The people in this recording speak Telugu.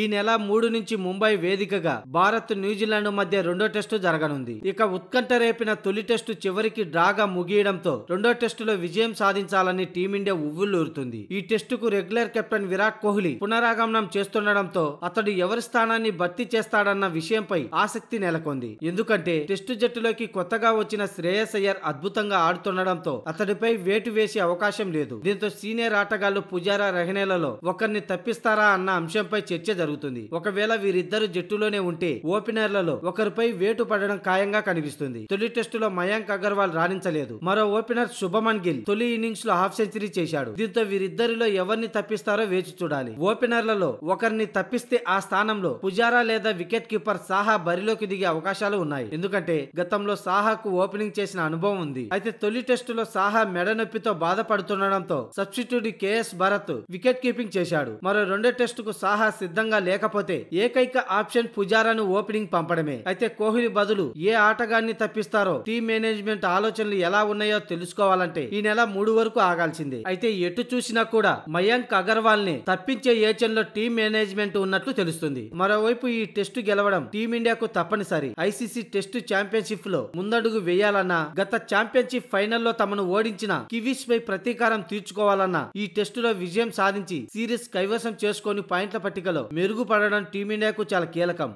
ఈ నెల మూడు నుంచి ముంబై వేదికగా భారత్ న్యూజిలాండ్ మధ్య రెండో టెస్టు జరగనుంది ఇక ఉత్కంఠ రేపిన తొలి టెస్టు చివరికి డ్రాగా ముగియడంతో రెండో టెస్టులో విజయం సాధించాలని టీమిండియా ఉవ్వులూరుతుంది ఈ టెస్టుకు రెగ్యులర్ కెప్టెన్ విరాట్ కోహ్లీ పునరాగమనం చేస్తుండడంతో అతడు ఎవరి స్థానాన్ని భర్తీ చేస్తాడన్న విషయంపై ఆసక్తి నెలకొంది ఎందుకంటే టెస్టు జట్టులోకి కొత్తగా వచ్చిన శ్రేయస్ అయ్యర్ అద్భుతంగా ఆడుతుండడంతో అతడిపై వేటు వేసే అవకాశం లేదు దీంతో సీనియర్ ఆటగాళ్లు పుజారా రెహనేలలో ఒకరిని తప్పిస్తారా అన్న అంశంపై చర్చ జరుగుతుంది ఒకవేళ వీరిద్దరు జట్టులోనే ఉంటే ఓపెనర్లలో ఒకరిపై వేటు పడడం ఖాయంగా కనిపిస్తుంది తొలి టెస్టులో మయాంక్ అగర్వాల్ రాణించలేదు మరో ఓపెనర్ శుభమన్ గిల్ తొలి ఇన్నింగ్స్ లో హాఫ్ సెంచరీ చేశాడు దీంతో వీరిద్దరిలో ఎవరిని తప్పిస్తారో వేచి చూడాలి ఓపెనర్లలో ఒకరిని తప్పిస్తే ఆ స్థానంలో పుజారా లేదా వికెట్ కీపర్ సాహా బరిలోకి దిగే అవకాశాలు ఉన్నాయి ఎందుకంటే గతంలో సాహాకు ఓపెనింగ్ చేసిన అనుభవం ఉంది అయితే తొలి టెస్టులో సాహా మెడ నొప్పితో బాధపడుతుండడంతో substitute KS Bharat wicket keeping చేశాడు మరో రెండో టెస్టుకు సాహా సిద్ధంగా సిద్ధంగా లేకపోతే ఏకైక ఆప్షన్ పుజారాను ఓపెనింగ్ పంపడమే అయితే కోహ్లీ బదులు ఏ ఆటగాన్ని తప్పిస్తారో టీం మేనేజ్మెంట్ ఆలోచనలు ఎలా ఉన్నాయో తెలుసుకోవాలంటే ఈ నెల మూడు వరకు ఆగాల్సిందే అయితే ఎటు చూసినా కూడా మయాంక్ అగర్వాల్ ని తప్పించే లో టీం మేనేజ్మెంట్ ఉన్నట్లు తెలుస్తుంది మరోవైపు ఈ టెస్ట్ గెలవడం టీమిండియాకు తప్పనిసరి ఐసీసీ టెస్టు ఛాంపియన్షిప్ లో ముందడుగు వేయాలన్నా గత ఛాంపియన్షిప్ ఫైనల్లో తమను ఓడించిన కివీస్ పై ప్రతీకారం తీర్చుకోవాలన్నా ఈ టెస్టులో విజయం సాధించి సిరీస్ కైవసం చేసుకొని పాయింట్ల పట్టికలో మెరుగుపడడం టీమిండియాకు చాలా కీలకం